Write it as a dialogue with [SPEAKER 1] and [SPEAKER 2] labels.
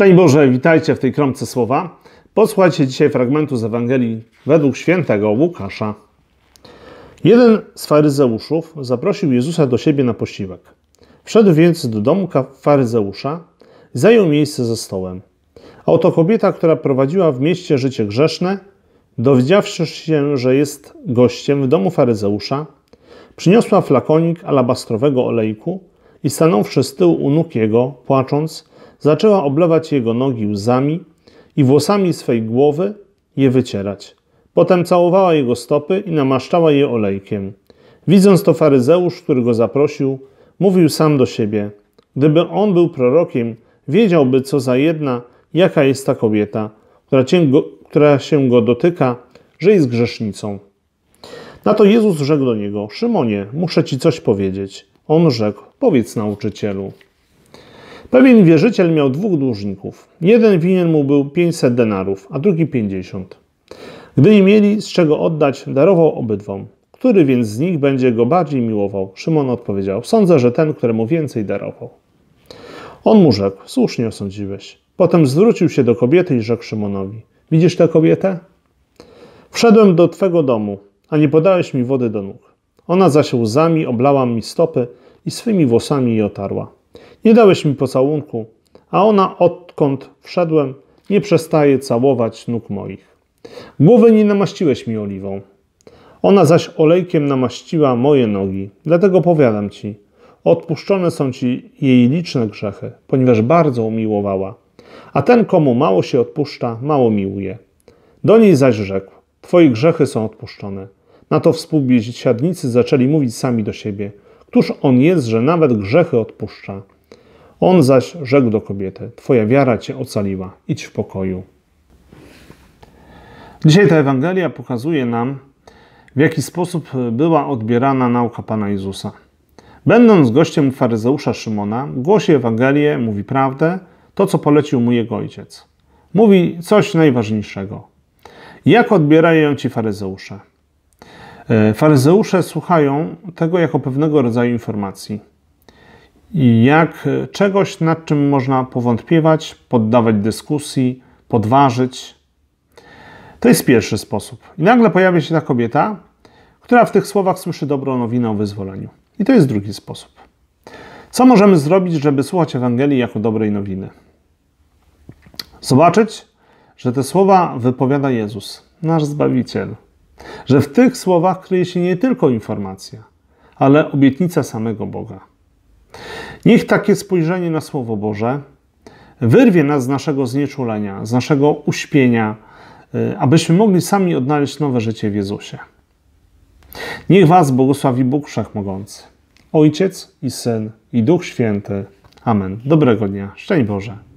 [SPEAKER 1] Szczęść Boże, witajcie w tej kromce słowa. Posłuchajcie dzisiaj fragmentu z Ewangelii według świętego Łukasza. Jeden z faryzeuszów zaprosił Jezusa do siebie na posiłek. Wszedł więc do domu faryzeusza i zajął miejsce ze stołem. A oto kobieta, która prowadziła w mieście życie grzeszne, dowiedziawszy się, że jest gościem w domu faryzeusza, przyniosła flakonik alabastrowego olejku i stanąwszy z tyłu u nóg jego, płacząc, Zaczęła oblewać jego nogi łzami i włosami swej głowy je wycierać. Potem całowała jego stopy i namaszczała je olejkiem. Widząc to faryzeusz, który go zaprosił, mówił sam do siebie: Gdyby on był prorokiem, wiedziałby, co za jedna, jaka jest ta kobieta, która, go, która się go dotyka, że jest grzesznicą. Na to Jezus rzekł do niego: Szymonie, muszę ci coś powiedzieć. On rzekł: Powiedz nauczycielu. Pewien wierzyciel miał dwóch dłużników. Jeden winien mu był 500 denarów, a drugi 50. Gdy nie mieli z czego oddać, darował obydwom. Który więc z nich będzie go bardziej miłował? Szymon odpowiedział: Sądzę, że ten, któremu więcej darował. On mu rzekł: Słusznie osądziłeś. Potem zwrócił się do kobiety i rzekł Szymonowi: Widzisz tę kobietę? Wszedłem do twego domu, a nie podałeś mi wody do nóg. Ona zaś łzami oblała mi stopy i swymi włosami je otarła. Nie dałeś mi pocałunku, a ona odkąd wszedłem nie przestaje całować nóg moich. Głowy nie namaściłeś mi oliwą. Ona zaś olejkiem namaściła moje nogi. Dlatego powiadam ci, odpuszczone są ci jej liczne grzechy, ponieważ bardzo umiłowała. A ten, komu mało się odpuszcza, mało miłuje. Do niej zaś rzekł, twoje grzechy są odpuszczone. Na to współbiesiadnicy zaczęli mówić sami do siebie. Któż on jest, że nawet grzechy odpuszcza? On zaś rzekł do kobiety: Twoja wiara cię ocaliła, idź w pokoju. Dzisiaj ta Ewangelia pokazuje nam, w jaki sposób była odbierana nauka Pana Jezusa. Będąc gościem faryzeusza Szymona, głosi Ewangelię, mówi prawdę, to co polecił mu jego ojciec. Mówi coś najważniejszego. Jak odbierają ci faryzeusze? E, faryzeusze słuchają tego jako pewnego rodzaju informacji jak e, czegoś, nad czym można powątpiewać, poddawać dyskusji, podważyć. To jest pierwszy sposób. I nagle pojawia się ta kobieta, która w tych słowach słyszy dobrą nowinę o wyzwoleniu. I to jest drugi sposób. Co możemy zrobić, żeby słuchać Ewangelii jako dobrej nowiny? Zobaczyć, że te słowa wypowiada Jezus, nasz Zbawiciel. Że w tych słowach kryje się nie tylko informacja, ale obietnica samego Boga. Niech takie spojrzenie na Słowo Boże wyrwie nas z naszego znieczulenia, z naszego uśpienia, y, abyśmy mogli sami odnaleźć nowe życie w Jezusie. Niech Was błogosławi Bóg Wszechmogący, Ojciec i Syn i Duch Święty. Amen. Dobrego dnia. Szczęść Boże.